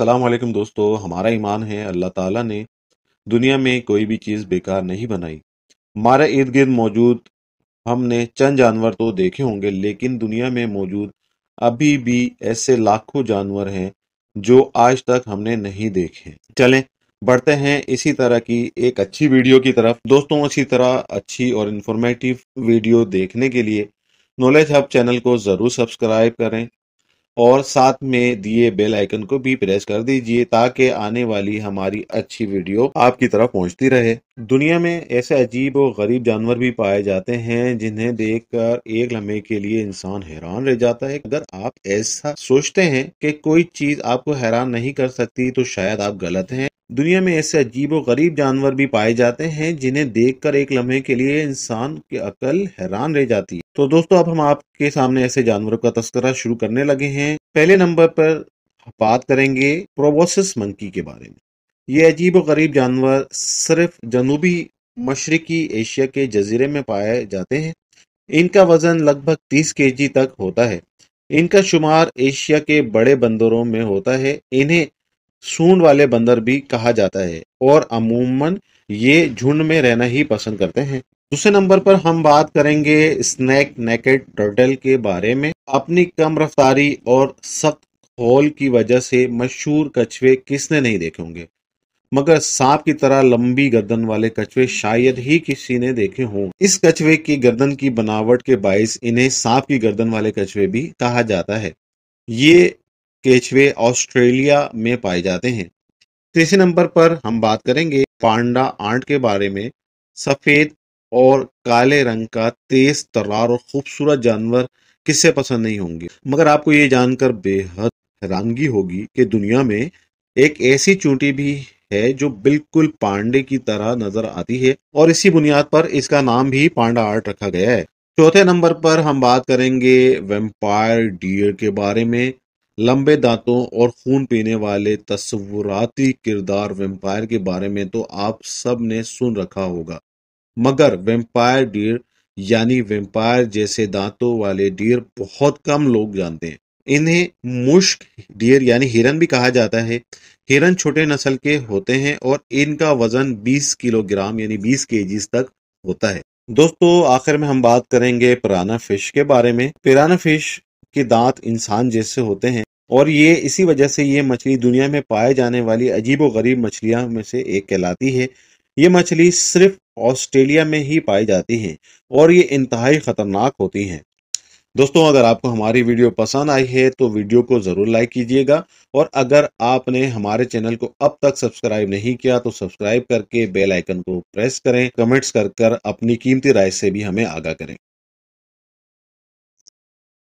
सलाम दोस्तों हमारा ईमान है अल्लाह ताला ने दुनिया में कोई भी चीज़ बेकार नहीं बनाई हमारे इर्द गिर्द मौजूद हमने चंद जानवर तो देखे होंगे लेकिन दुनिया में मौजूद अभी भी ऐसे लाखों जानवर हैं जो आज तक हमने नहीं देखे चलें बढ़ते हैं इसी तरह की एक अच्छी वीडियो की तरफ दोस्तों इसी तरह अच्छी और इन्फॉर्मेटिव वीडियो देखने के लिए नॉलेज हब चैनल को ज़रूर सब्सक्राइब करें और साथ में दिए बेल आइकन को भी प्रेस कर दीजिए ताकि आने वाली हमारी अच्छी वीडियो आपकी तरफ पहुंचती रहे दुनिया में ऐसे अजीब और गरीब जानवर भी पाए जाते हैं जिन्हें देखकर एक लम्हे के लिए इंसान हैरान रह जाता है अगर आप ऐसा सोचते हैं कि कोई चीज आपको हैरान नहीं कर सकती तो शायद आप गलत हैं दुनिया में ऐसे अजीब और गरीब जानवर भी पाए जाते हैं जिन्हें देखकर एक लम्हे के लिए इंसान की अकल हैरान रह जाती है तो दोस्तों अब हम आपके सामने ऐसे जानवरों का तस्करा शुरू करने लगे हैं पहले नंबर पर बात करेंगे प्रोबोसिस मंकी के बारे में ये अजीब और गरीब जानवर सिर्फ जनूबी मशरकी एशिया के जजीरे में पाए जाते हैं इनका वजन लगभग तीस के तक होता है इनका शुमार एशिया के बड़े बंदरों में होता है इन्हें सूंड वाले बंदर भी कहा जाता है और अमूमन ये झुंड में रहना ही पसंद करते हैं दूसरे नंबर पर हम बात करेंगे स्नैक नेकेड टर्टल के बारे में अपनी कम रफ्तारी और सख्त खोल की वजह से मशहूर कछुए किसने नहीं देखे होंगे मगर सांप की तरह लंबी गर्दन वाले कछुए शायद ही किसी ने देखे हों इस कछुए की गर्दन की बनावट के बायस इन्हें सांप की गर्दन वाले कछुए भी कहा जाता है ये केचवे ऑस्ट्रेलिया में पाए जाते हैं तीसरे नंबर पर हम बात करेंगे पांडा आंट के बारे में सफ़ेद और काले रंग का तेज तरार और खूबसूरत जानवर किससे पसंद नहीं होंगे मगर आपको ये जानकर बेहद हैरानगी होगी कि दुनिया में एक ऐसी चूंटी भी है जो बिल्कुल पांडे की तरह नजर आती है और इसी बुनियाद पर इसका नाम भी पांडा आर्ट रखा गया है चौथे नंबर पर हम बात करेंगे वेम्पायर डियर के बारे में लंबे दांतों और खून पीने वाले तस्वुराती किरदार वेम्पायर के बारे में तो आप सब ने सुन रखा होगा मगर वेम्पायर डियर यानी वेम्पायर जैसे दांतों वाले डियर बहुत कम लोग जानते हैं इन्हें मुश्क डियर यानी हिरन भी कहा जाता है हिरन छोटे नस्ल के होते हैं और इनका वजन 20 किलोग्राम यानी 20 के तक होता है दोस्तों आखिर में हम बात करेंगे पुराना फिश के बारे में पुराना फिश के दांत इंसान जैसे होते हैं और ये इसी वजह से ये मछली दुनिया में पाए जाने वाली अजीब गरीब मछलियाँ में से एक कहलाती है ये मछली सिर्फ ऑस्ट्रेलिया में ही पाई जाती हैं और ये इंतहाई ख़तरनाक होती हैं दोस्तों अगर आपको हमारी वीडियो पसंद आई है तो वीडियो को ज़रूर लाइक कीजिएगा और अगर आपने हमारे चैनल को अब तक सब्सक्राइब नहीं किया तो सब्सक्राइब करके बेल आइकन को प्रेस करें कमेंट्स कर कर अपनी कीमती राय से भी हमें आगाह करें